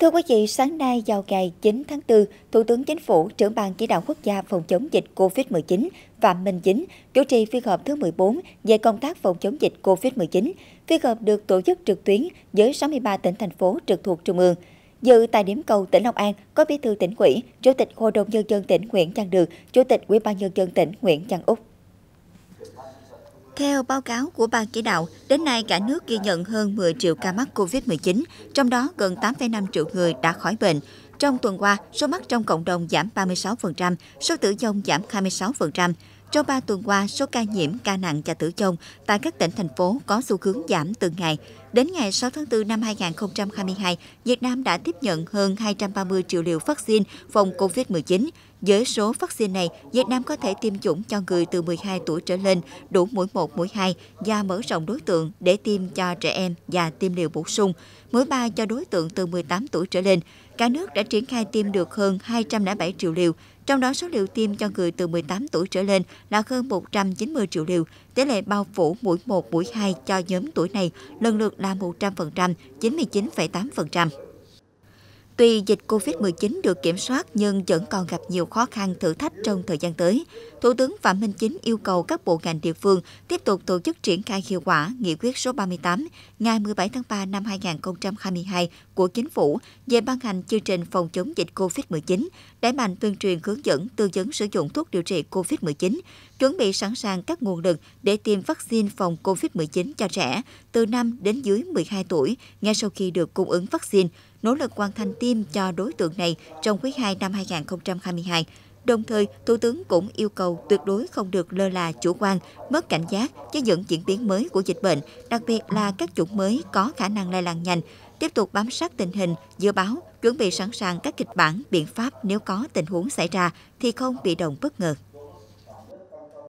Thưa quý vị, sáng nay vào ngày 9 tháng 4, Thủ tướng Chính phủ, trưởng ban chỉ đạo quốc gia phòng chống dịch COVID-19 Phạm Minh Chính chủ trì phiên họp thứ 14 về công tác phòng chống dịch COVID-19. Phiên họp được tổ chức trực tuyến với 63 tỉnh thành phố trực thuộc Trung ương. Dự tại điểm cầu tỉnh Long An có bí thư tỉnh ủy, chủ tịch Hội đồng nhân dân tỉnh Nguyễn Văn Được, chủ tịch Ủy ban nhân dân tỉnh Nguyễn Văn Úc. Theo báo cáo của Ban Chỉ đạo, đến nay cả nước ghi nhận hơn 10 triệu ca mắc COVID-19, trong đó gần 8,5 triệu người đã khỏi bệnh. Trong tuần qua, số mắc trong cộng đồng giảm 36%, số tử vong giảm 26%. Trong 3 tuần qua, số ca nhiễm, ca nặng và tử vong tại các tỉnh, thành phố có xu hướng giảm từng ngày. Đến ngày 6 tháng 4 năm 2022, Việt Nam đã tiếp nhận hơn 230 triệu liều vaccine phòng COVID-19. Với số vaccine này, Việt Nam có thể tiêm chủng cho người từ 12 tuổi trở lên, đủ mũi 1, mũi 2 và mở rộng đối tượng để tiêm cho trẻ em và tiêm liều bổ sung, mũi 3 cho đối tượng từ 18 tuổi trở lên. Cả nước đã triển khai tiêm được hơn 207 triệu liều, trong đó số liều tiêm cho người từ 18 tuổi trở lên là hơn 190 triệu liều. Tỷ lệ bao phủ mũi 1, mũi 2 cho nhóm tuổi này lần lượt là 100%, 99,8%. Tuy dịch COVID-19 được kiểm soát nhưng vẫn còn gặp nhiều khó khăn thử thách trong thời gian tới. Thủ tướng Phạm Minh Chính yêu cầu các bộ ngành địa phương tiếp tục tổ chức triển khai hiệu quả nghị quyết số 38 ngày 17 tháng 3 năm 2022 của Chính phủ về ban hành chương trình phòng chống dịch COVID-19, đẩy mạnh tuyên truyền hướng dẫn tư vấn sử dụng thuốc điều trị COVID-19, chuẩn bị sẵn sàng các nguồn lực để tiêm vaccine phòng COVID-19 cho trẻ từ 5 đến dưới 12 tuổi ngay sau khi được cung ứng vaccine nỗ lực hoàn thành tiêm cho đối tượng này trong quý 2 năm 2022. Đồng thời, Thủ tướng cũng yêu cầu tuyệt đối không được lơ là chủ quan, mất cảnh giác với những diễn biến mới của dịch bệnh, đặc biệt là các chủng mới có khả năng lây lan nhanh, tiếp tục bám sát tình hình, dự báo, chuẩn bị sẵn sàng các kịch bản, biện pháp nếu có tình huống xảy ra thì không bị động bất ngờ.